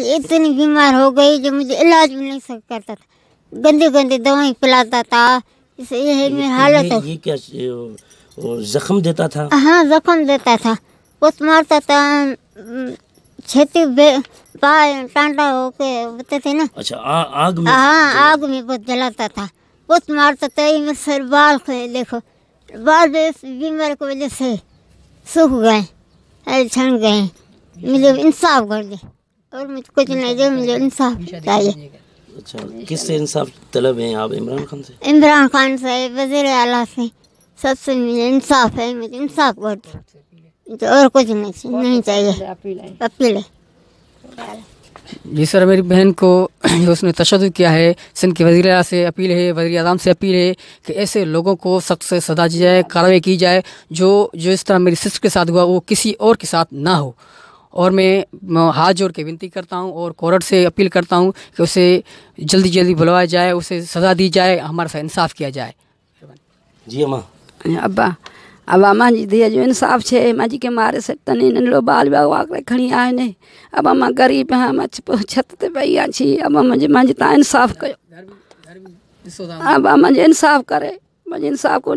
इतनी बीमार हो गई जो मुझे इलाज भी नहीं सब करता था गंदे गंदे दवाई पिलाता था इसे ये मेरी हालत ये, ये क्या जख्म देता था हाँ जख्म देता था कुछ मारता था छेती टांडा होके होते थे ना अच्छा आ, आग में हाँ आग में बहुत जलाता था बहुत मारता था ये मेरे सर बाल खोए देखो बाल बीमार की वजह से सूख गए छन गए मुझे इंसाफ कर दे और मुझे कुछ तो नहीं जो मुझे इंसाफ चाहिए अच्छा किससे इंसाफ तलब है आप इमरान खान से इमरान खान से वजीर आला से सबसे मुझे इंसाफ है मुझे इंसाफ कर दो और कुछ नहीं नहीं चाहिए अपील है जी सर मेरी बहन को जो उसने तशद किया है सिंध के वजी अला से अपील है वजी अजम से अपील है कि ऐसे लोगों को सख्त से सजा दी जाए कार्रवाई की जाए जो जो इस तरह मेरी सिस्टर के साथ हुआ वो किसी और के साथ ना हो और मैं हाथ जोड़ के विनती करता हूँ और कोर्ट से अपील करता हूँ कि उसे जल्दी जल्दी बुलवाया जाए उसे सज़ा दी जाए हमारे साथ इंसाफ किया जाए जी अम्मा अब्बा अब अम्मा जी दिया जो इंसाफ छे अम्मा जी के मारे से तनी नो बाल बाग आकड़े खणी आए नहीं अब अम्मा गरीब है अम्मा छत ते पई आछी अब अम्मा जी मां जी ता इंसाफ कयो अब अम्मा जी इंसाफ करे मुझे इंसाफ को